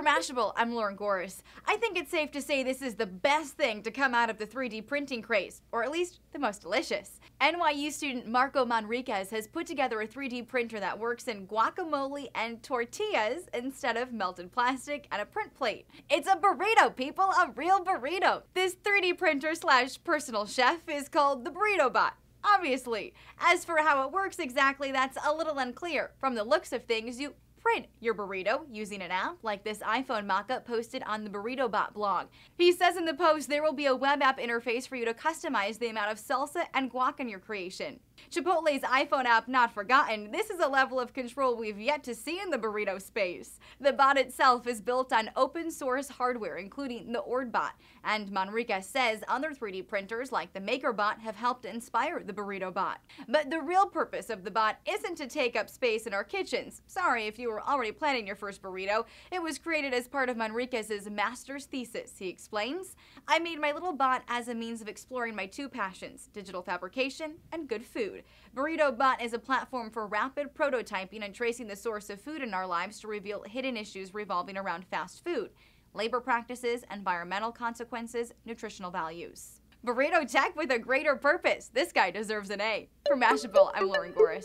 For Mashable, I'm Lauren Goris. I think it's safe to say this is the best thing to come out of the 3D printing craze, or at least the most delicious. NYU student Marco Manriquez has put together a 3D printer that works in guacamole and tortillas instead of melted plastic and a print plate. It's a burrito, people, a real burrito. This 3D printer slash personal chef is called the Burrito Bot obviously. As for how it works exactly, that's a little unclear. From the looks of things, you print your burrito using an app like this iPhone mockup posted on the Burrito Bot blog. He says in the post there will be a web app interface for you to customize the amount of salsa and guac in your creation. Chipotle's iPhone app not forgotten, this is a level of control we've yet to see in the burrito space. The bot itself is built on open source hardware, including the OrdBot, and Manrique says other 3D printers like the MakerBot have helped inspire the burrito bot. But the real purpose of the bot isn't to take up space in our kitchens. Sorry if you were already planning your first burrito. It was created as part of Manriquez's master's thesis, he explains. I made my little bot as a means of exploring my two passions digital fabrication and good food. Burrito Bot is a platform for rapid prototyping and tracing the source of food in our lives to reveal hidden issues revolving around fast food, labor practices, environmental consequences, nutritional values. Burrito Tech with a greater purpose. This guy deserves an A. From Mashable, I'm Lauren Goris.